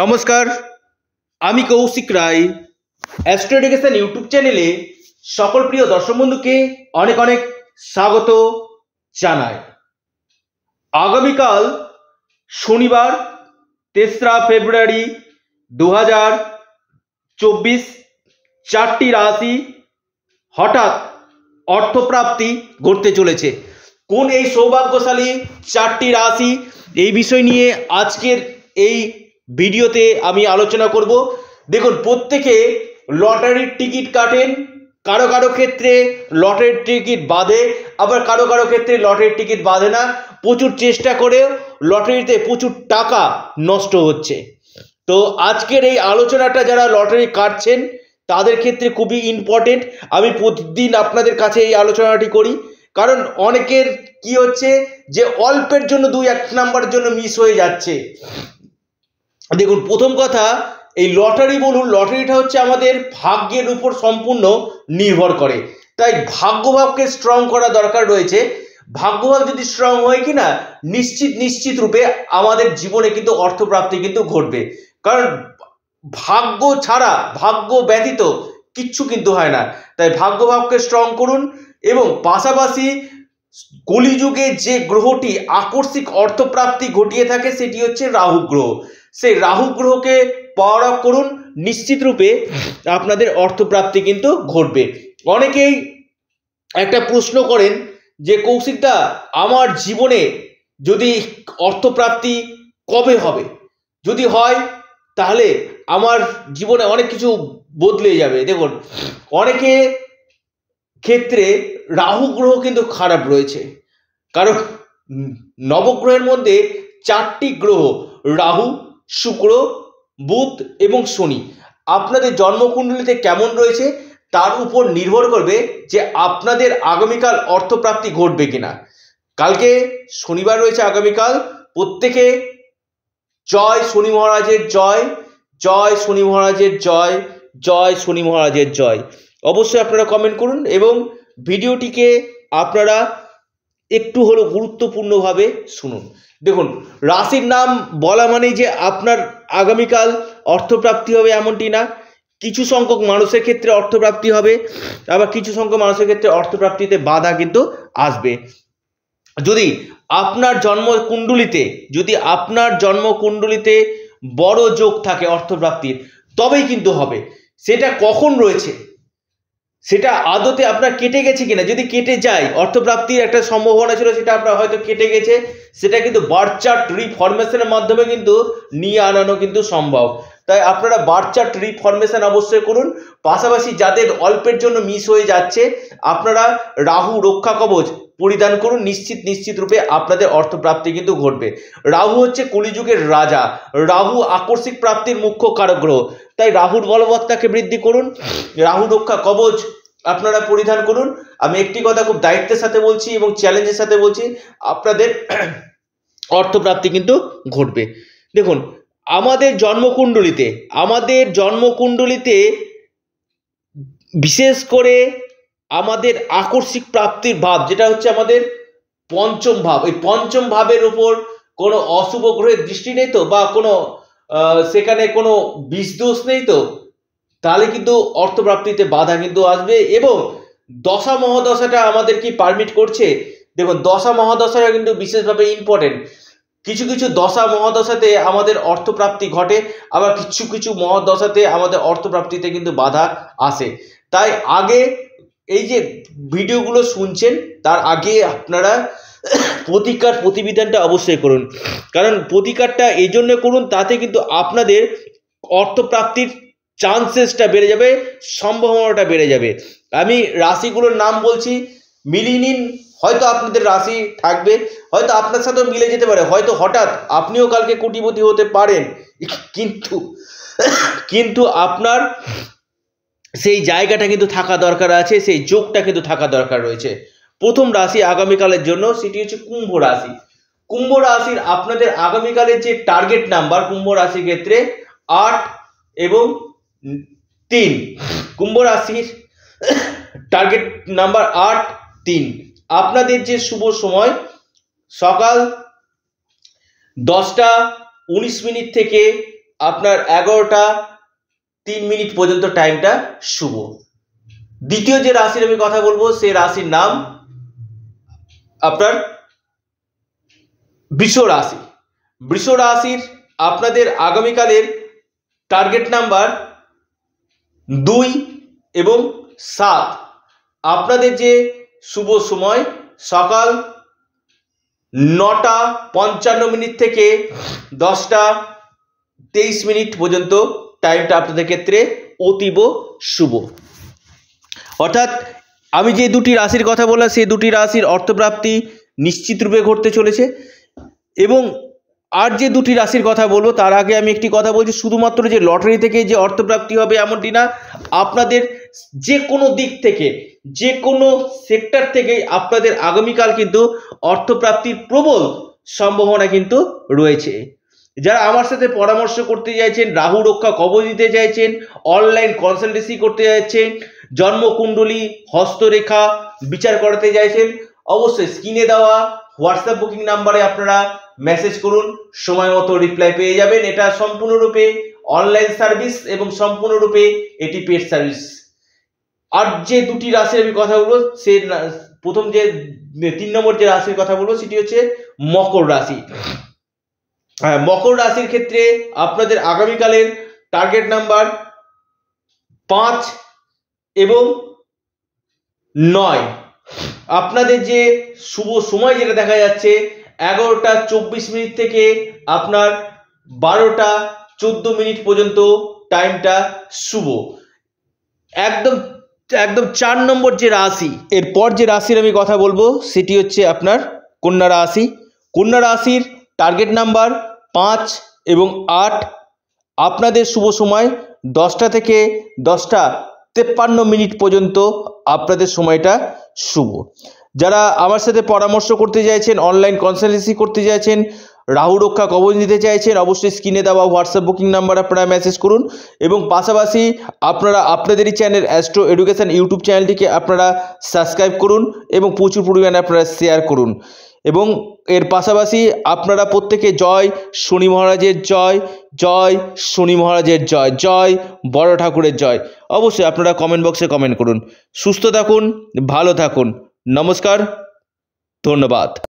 নমস্কার আমি Koushik Roy astro education YouTube চ্যানেলে সকল প্রিয় দর্শক বন্ধুকে অনেক অনেক স্বাগত জানাই আগামীকাল শনিবার তেসরা ফেব্রুয়ারি দু হাজার চব্বিশ চারটি রাশি হঠাৎ অর্থপ্রাপ্তি ঘটতে চলেছে কোন এই সৌভাগ্যশালী চারটি রাশি এই বিষয় নিয়ে আজকের এই ভিডিওতে আমি আলোচনা করব দেখুন প্রত্যেকে লটারির টিকিট কাটেন কারো কারো ক্ষেত্রে লটারির টিকিট বাঁধে আবার কারো কারো ক্ষেত্রে লটারির টিকিট বাঁধে না প্রচুর চেষ্টা করেও লটারিতে প্রচুর টাকা নষ্ট হচ্ছে তো আজকের এই আলোচনাটা যারা লটারি কাটছেন তাদের ক্ষেত্রে খুবই ইম্পর্টেন্ট আমি প্রতিদিন আপনাদের কাছে এই আলোচনাটি করি কারণ অনেকের কি হচ্ছে যে অল্পের জন্য দুই এক নাম্বারের জন্য মিস হয়ে যাচ্ছে দেখুন প্রথম কথা এই লটারি বলুন লটারিটা হচ্ছে আমাদের ভাগ্যের উপর সম্পূর্ণ নির্ভর করে তাই ভাগ্যভাবকে স্ট্রং করা দরকার রয়েছে ভাগ্যভাব যদি স্ট্রং হয় কি না নিশ্চিত নিশ্চিত রূপে আমাদের জীবনে কিন্তু অর্থপ্রাপ্তি কিন্তু ঘটবে কারণ ভাগ্য ছাড়া ভাগ্য ব্যতীত কিচ্ছু কিন্তু হয় না তাই ভাগ্যভাবকে স্ট্রং করুন এবং পাশাপাশি কলিযুগে যে গ্রহটি আকস্মিক অর্থপ্রাপ্তি ঘটিয়ে থাকে সেটি হচ্ছে রাহু গ্রহ সেই রাহু গ্রহকে পাওয়ার অফ করুন নিশ্চিত রূপে আপনাদের অর্থপ্রাপ্তি কিন্তু ঘটবে অনেকেই একটা প্রশ্ন করেন যে কৌশিকদা আমার জীবনে যদি অর্থপ্রাপ্তি কবে হবে যদি হয় তাহলে আমার জীবনে অনেক কিছু বদলে যাবে দেখুন অনেকে ক্ষেত্রে রাহু গ্রহ কিন্তু খারাপ রয়েছে কারণ নবগ্রহের মধ্যে চারটি গ্রহ রাহু শুক্র বুধ এবং শনি আপনাদের জন্মকুণ্ডলিতে কেমন রয়েছে তার উপর নির্ভর করবে যে আপনাদের আগামীকাল অর্থপ্রাপ্তি ঘটবে কিনা কালকে শনিবার রয়েছে আগামীকাল প্রত্যেকে জয় শনি মহারাজের জয় জয় শনি মহারাজের জয় জয় শনি মহারাজের জয় অবশ্যই আপনারা কমেন্ট করুন এবং ভিডিওটিকে আপনারা একটু হলেও গুরুত্বপূর্ণভাবে শুনুন দেখুন রাশির নাম বলা মানেই যে আপনার আগামীকাল অর্থপ্রাপ্তি হবে এমনটি না কিছু সংখ্যক মানুষের ক্ষেত্রে অর্থপ্রাপ্তি হবে আবার কিছু সংখ্যক মানুষের ক্ষেত্রে অর্থপ্রাপ্তিতে বাধা কিন্তু আসবে যদি আপনার জন্মকুণ্ডলিতে যদি আপনার জন্মকুণ্ডলিতে বড় যোগ থাকে অর্থপ্রাপ্তির তবেই কিন্তু হবে সেটা কখন রয়েছে সেটা আদতে আপনার কেটে গেছে কিনা যদি কেটে যায় অর্থপ্রাপ্তির একটা সম্ভাবনা ছিল সেটা আপনার হয়তো কেটে গেছে সেটা কিন্তু বার্চার্ট রিফরমেশনের মাধ্যমে কিন্তু নিয়ে আনানো কিন্তু সম্ভব তাই আপনারা বার ট্রি ফর্মেশন অবশ্যই করুন পাশাপাশি যাদের অল্পের জন্য মিস হয়ে যাচ্ছে আপনারা রাহু রক্ষা কবচ পরিধান করুন নিশ্চিত নিশ্চিত রূপে আপনাদের অর্থপ্রাপ্তি কিন্তু ঘটবে রাহু হচ্ছে কলিযুগের রাজা রাহু আকস্মিক প্রাপ্তির মুখ্য কারগ্রহ তাই রাহুর বলবত্তাকে বৃদ্ধি করুন রাহু রক্ষা কবচ আপনারা পরিধান করুন আমি একটি কথা খুব দায়িত্বের সাথে বলছি এবং চ্যালেঞ্জের সাথে বলছি আপনাদের অর্থপ্রাপ্তি কিন্তু ঘটবে দেখুন আমাদের জন্মকুণ্ডলিতে আমাদের জন্মকুণ্ডলিতে বিশেষ করে আমাদের আকস্মিক প্রাপ্তির ভাব যেটা হচ্ছে আমাদের পঞ্চম ভাব এই পঞ্চম ভাবের উপর কোনো অশুভ গ্রহের দৃষ্টি নেই তো বা কোনো সেখানে কোনো বিষদোষ নেই তো তাহলে কিন্তু অর্থপ্রাপ্তিতে বাধা কিন্তু আসবে এবং দশা মহাদশাটা আমাদের কি পারমিট করছে দেখুন দশা মহাদশাটা কিন্তু বিশেষভাবে ইম্পর্টেন্ট কিছু কিছু দশা মহাদশাতে আমাদের অর্থপ্রাপ্তি ঘটে আবার কিছু কিছু মহাদশাতে আমাদের অর্থপ্রাপ্তিতে কিন্তু বাধা আসে তাই আগে এই যে ভিডিওগুলো শুনছেন তার আগে আপনারা প্রতিকার প্রতিবিধানটা অবশ্যই করুন কারণ প্রতিকারটা এই জন্য করুন তাতে কিন্তু আপনাদের অর্থপ্রাপ্তির চান্সেসটা বেড়ে যাবে সম্ভাবনাটা বেড়ে যাবে আমি রাশিগুলোর নাম বলছি মিলিনিন হয়তো আপনাদের রাশি থাকবে হয়তো আপনার সাথেও মিলে যেতে পারে হয়তো হঠাৎ আপনিও কালকে কুটিপতি হতে পারেন কিন্তু কিন্তু আপনার সেই জায়গাটা কিন্তু থাকা দরকার আছে সেই যোগটা কিন্তু থাকা দরকার রয়েছে প্রথম রাশি আগামীকালের জন্য সেটি হচ্ছে কুম্ভ রাশি কুম্ভ রাশির আপনাদের আগামীকালের যে টার্গেট নাম্বার কুম্ভ রাশির ক্ষেত্রে আট এবং তিন কুম্ভ রাশির টার্গেট নাম্বার আট তিন আপনাদের যে শুভ সময় সকাল দশটা উনিশ মিনিট থেকে আপনার এগারোটা তিন মিনিট পর্যন্ত টাইমটা শুভ দ্বিতীয় যে রাশির আমি কথা বলবো সে রাশির নাম আপনার বৃষ রাশি বৃষ রাশির আপনাদের আগামীকালের টার্গেট নাম্বার দুই এবং সাত আপনাদের যে শুভ সময় সকাল নটা পঞ্চান্ন মিনিট থেকে দশটা তেইশ মিনিট পর্যন্ত টাইমটা আপনাদের ক্ষেত্রে অতীব শুভ অর্থাৎ আমি যে দুটি রাশির কথা বললাম সেই দুটি রাশির অর্থপ্রাপ্তি নিশ্চিত রূপে ঘটতে চলেছে এবং আর যে দুটি রাশির কথা বলবো তার আগে আমি একটি কথা বলছি শুধুমাত্র যে লটারি থেকে যে অর্থপ্রাপ্তি হবে এমনটি না আপনাদের যে কোনো দিক থেকে যে কোনো সেক্টর থেকেই আপনাদের আগামীকাল কিন্তু অর্থপ্রাপ্তির প্রবল সম্ভাবনা কিন্তু রয়েছে যারা আমার সাথে পরামর্শ করতে চাইছেন রাহু রক্ষা কবচ দিতে চাইছেন অনলাইন কনসালটেন্সি করতে চাইছেন জন্মকুণ্ডলী হস্তরেখা বিচার করাতে চাইছেন অবশ্যই স্ক্রিনে দেওয়া হোয়াটসঅ্যাপ বুকিং নাম্বারে আপনারা মেসেজ করুন সময় মতো রিপ্লাই পেয়ে যাবেন এটা সম্পূর্ণরূপে অনলাইন সার্ভিস এবং সম্পূর্ণরূপে এটি পেড সার্ভিস আর যে দুটি রাশির আমি কথা বলবো সে প্রথম যে তিন নম্বর যে রাশির কথা বলবো সেটি হচ্ছে মকর রাশি হ্যাঁ মকর রাশির ক্ষেত্রে আপনাদের আগামীকালের টার্গেট নাম্বার পাঁচ এবং নয় আপনাদের যে শুভ সময় যেটা দেখা যাচ্ছে এগারোটা চব্বিশ মিনিট থেকে আপনার বারোটা চোদ্দ মিনিট পর্যন্ত টাইমটা শুভ একদম একদম চার নম্বর যে রাশি এরপর যে রাশির আমি কথা বলবো সেটি হচ্ছে আপনার কন্যা রাশি কন্যা রাশির টার্গেট নাম্বার পাঁচ এবং আট আপনাদের শুভ সময় দশটা থেকে দশটা তেপ্পান্ন মিনিট পর্যন্ত আপনাদের সময়টা শুভ যারা আমার সাথে পরামর্শ করতে চাইছেন অনলাইন কনসালটেন্সি করতে চাইছেন রাহু রক্ষা কবচ নিতে চাইছেন অবশ্যই স্ক্রিনে দেওয়া হোয়াটসঅ্যাপ বুকিং নাম্বার আপনারা মেসেজ করুন এবং পাশাপাশি আপনারা আপনাদেরই চ্যানেল অ্যাস্ট্রো এডুকেশান ইউটিউব চ্যানেলটিকে আপনারা সাবস্ক্রাইব করুন এবং প্রচুর পরিমাণে আপনারা শেয়ার করুন এবং এর পাশাপাশি আপনারা প্রত্যেকে জয় শনি মহারাজের জয় জয় শনি মহারাজের জয় জয় বড় ঠাকুরের জয় অবশ্যই আপনারা কমেন্ট বক্সে কমেন্ট করুন সুস্থ থাকুন ভালো থাকুন নমস্কার ধন্যবাদ